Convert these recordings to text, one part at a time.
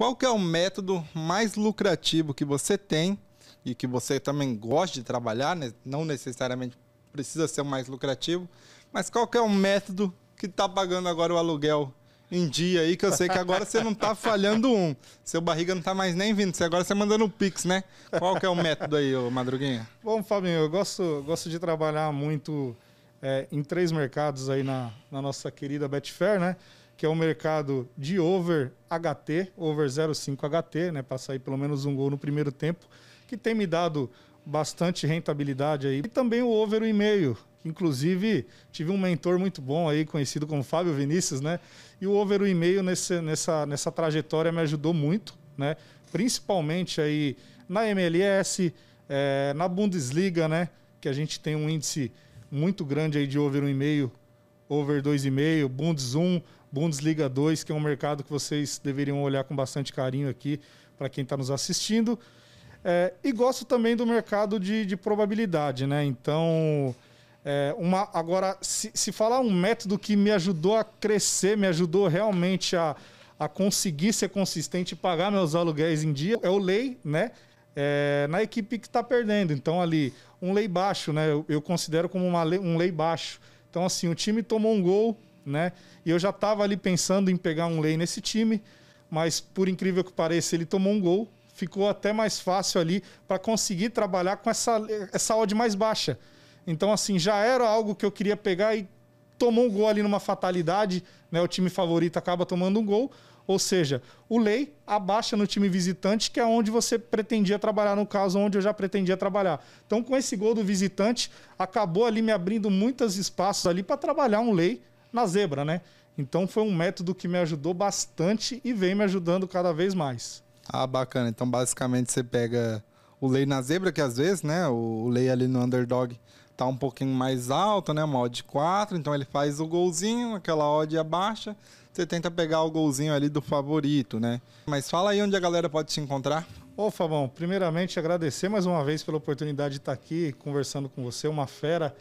Qual que é o método mais lucrativo que você tem e que você também gosta de trabalhar, né? não necessariamente precisa ser o mais lucrativo, mas qual que é o método que está pagando agora o aluguel em dia aí, que eu sei que agora você não está falhando um. Seu barriga não está mais nem vindo, você agora você tá mandando um Pix, né? Qual que é o método aí, ô Madruguinha? Bom, Fabinho, eu gosto, gosto de trabalhar muito é, em três mercados aí na, na nossa querida Betfair, né? que é o mercado de over HT, over 05 HT, né, para sair pelo menos um gol no primeiro tempo, que tem me dado bastante rentabilidade aí. E também o over 1,5, inclusive tive um mentor muito bom aí, conhecido como Fábio Vinícius, né? E o over 1,5 meio nessa, nessa trajetória me ajudou muito, né? Principalmente aí na MLS, é, eh, na Bundesliga, né? Que a gente tem um índice muito grande aí de over 1,5, over 2,5, Bundes 1, Bundesliga 2, que é um mercado que vocês deveriam olhar com bastante carinho aqui para quem está nos assistindo. É, e gosto também do mercado de, de probabilidade, né? Então, é, uma, agora, se, se falar um método que me ajudou a crescer, me ajudou realmente a, a conseguir ser consistente e pagar meus aluguéis em dia, é o lei, né? É, na equipe que está perdendo. Então, ali, um lei baixo, né? Eu, eu considero como uma lei, um lei baixo. Então, assim, o time tomou um gol, né? E eu já estava ali pensando em pegar um lei nesse time, mas por incrível que pareça, ele tomou um gol. Ficou até mais fácil ali para conseguir trabalhar com essa, essa odd mais baixa. Então, assim, já era algo que eu queria pegar e tomou um gol ali numa fatalidade, né? O time favorito acaba tomando um gol. Ou seja, o Lei abaixa no time visitante, que é onde você pretendia trabalhar, no caso, onde eu já pretendia trabalhar. Então, com esse gol do visitante, acabou ali me abrindo muitos espaços ali para trabalhar um Lei na zebra, né? Então foi um método que me ajudou bastante e vem me ajudando cada vez mais. Ah, bacana. Então basicamente você pega o lei na zebra, que às vezes, né, o lei ali no underdog tá um pouquinho mais alto, né, uma odd 4, então ele faz o golzinho, aquela odd abaixa, você tenta pegar o golzinho ali do favorito, né? Mas fala aí onde a galera pode te encontrar. Ô, Fabão, primeiramente agradecer mais uma vez pela oportunidade de estar aqui conversando com você, uma fera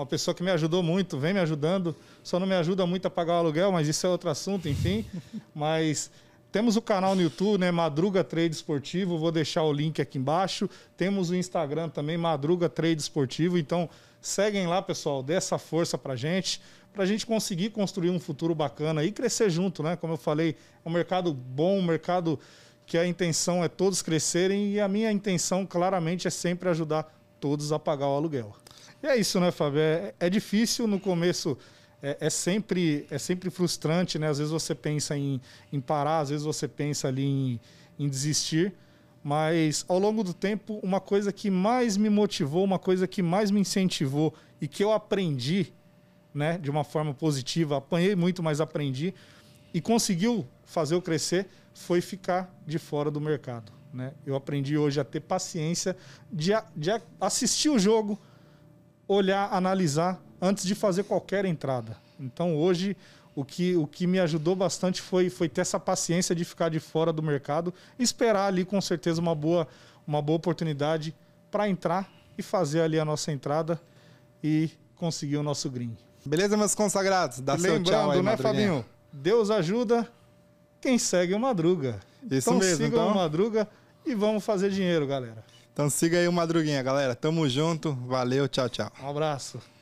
uma pessoa que me ajudou muito, vem me ajudando, só não me ajuda muito a pagar o aluguel, mas isso é outro assunto, enfim. mas temos o canal no YouTube, né? Madruga Trade Esportivo, vou deixar o link aqui embaixo. Temos o Instagram também, Madruga Trade Esportivo. Então, seguem lá, pessoal, dê essa força pra gente, pra gente conseguir construir um futuro bacana e crescer junto, né? Como eu falei, é um mercado bom, um mercado que a intenção é todos crescerem e a minha intenção claramente é sempre ajudar todos a pagar o aluguel. E é isso, né, Fábio? É, é difícil no começo. É, é, sempre, é sempre frustrante, né? Às vezes você pensa em, em parar, às vezes você pensa ali em, em desistir. Mas ao longo do tempo, uma coisa que mais me motivou, uma coisa que mais me incentivou e que eu aprendi, né, de uma forma positiva, apanhei muito, mas aprendi e conseguiu fazer eu crescer foi ficar de fora do mercado, né? Eu aprendi hoje a ter paciência de, a, de a assistir o jogo, olhar, analisar antes de fazer qualquer entrada. Então hoje o que, o que me ajudou bastante foi, foi ter essa paciência de ficar de fora do mercado, esperar ali com certeza uma boa, uma boa oportunidade para entrar e fazer ali a nossa entrada e conseguir o nosso green. Beleza, meus consagrados? Dá e seu lembrando, tchau aí, né, Fabinho? Deus ajuda quem segue o Madruga. Isso então mesmo, sigam então... o Madruga e vamos fazer dinheiro, galera. Então siga aí o Madruguinha, galera. Tamo junto. Valeu, tchau, tchau. Um abraço.